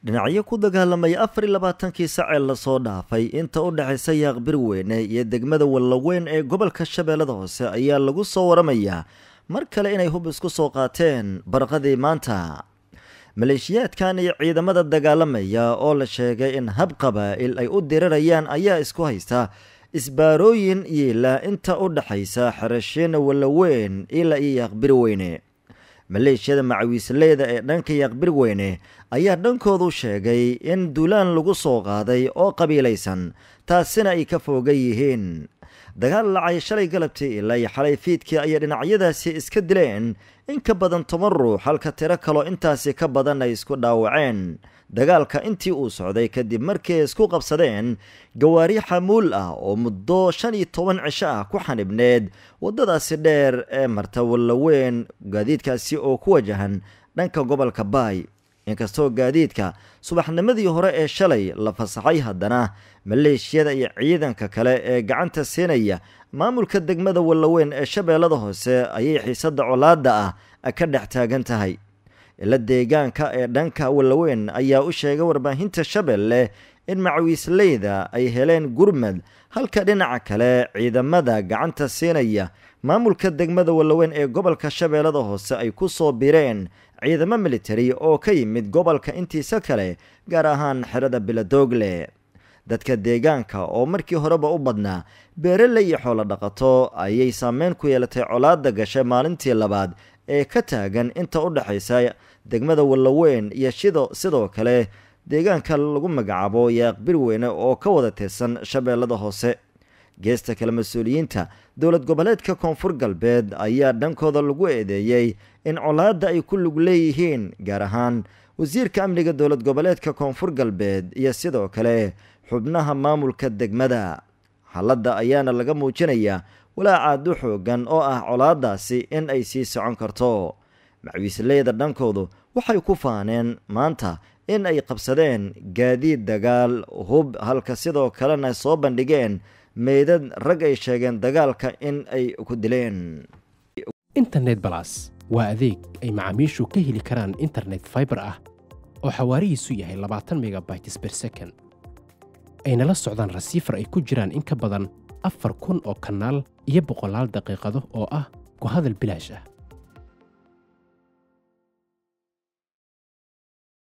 dhinacyo ku dagaalamaya afar iyo labaatankii sac lasoo dhaafay inta u dhexaysa yaaqbir weyne iyo degmada wallaweyn ee gobolka shabeellada hoose ayaa lagu soo waramayaa mar kale inay hub isku soo qaateen barqadii maanta maleeshiyaadkan iyo ciidamada dagaalamaya oo la sheegay in hab qabaa'il ay u dirarayaan ayaa isku haysta isbaarooyin yiila inta u dhexaysa xarashiina wallaweyn ila iyo yaaqbir weyne maleeshiyada macawiisleyda ee dhanka yaqbir weyne ayaa dhankoodu sheegay in duulaan lagu soo qaaday oo qabiilaysan taasina ay ka foogan yihiin dagaal lacay shalay galabtii ilaa iyo xalay fiidkii ayay dhinacyadaasi iska dileen in ka badan toban ruux halka tiro kaloo intaasi ka badan ay isku dhaawaceen dagaalka intii uu socday kadib markii ay isku qabsadeen gawaari xamuul ah oo muddo shan iyo toban cisho ah ku xanibneed waddadaasi dheer ee marta wallaweyn gaadiidkaasi oo ku wajahan dhanka gobolka baay inkastoo gaadiidka subaxnimadii hore ee shalay la fasaxay haddana maleeshiyada iyo ciidanka kale ee gacanta siinaya maamulka degmada wallaweyn ee shabeellada hoose ayay xiisadda colaadda ah ka dhex taagan tahay ila deegaanka ee dhanka wallaweyn ayaa u sheegay warbaahinta shabeelle in macawiisleyda ay heleen gurmad halka dhinaca kale ciidamada gacanta siinaya maamulka degmada wallaweyn ee gobolka shabeellada hoose ay ku soo bireen ciidamo militari oo ka yimid gobolka intiisa kale gaar ahaan xerada biladoogle dadka deegaanka oo markii horeba u badnaa beereley iyo xoolo dhaqato ayay saameyn ku yeelatay colaada gasha maalintii labaad ee ka taagan inta u dhexaysa degmada wallaweyn iyo shido sidoo kale deegaanka lagu magacaabo yaaqbir weyne oo ka wada tirsan shabeellada hoose geesta kale mas-uuliyiinta dowlad goboleedka koonfur galbeed ayaa dhankooda lagu eedeeyey in colaadda ay ku lug leeyihiin gaar ahaan wasiirka amniga dowlad goboleedka koonfur galbeed iyo sidoo kale xubnaha maamulka degmada xaaladda ayaana laga muujinayaa walaacaad u xoogan oo ah colaaddaasi in ay sii socon karto macwiisleyda dhankoodu waxay ku faaneen maanta in ay qabsadeen gaadiid dagaal hub halka sidoo kalena soo bandhigeen meydad rag ay sheegeen dagaalka in ay ku dileen internet balas waa adeeg ay macaamiishu ka heli karaan internet fiber ah oo xawaarihiisu yahay labaatan megabytes ber second ayna la socdaan rasiifar ay ku jiraan in ka badan afar kun oo kanaal iyo boqolaal daqiiqado oo ah ku hadal bilaash ah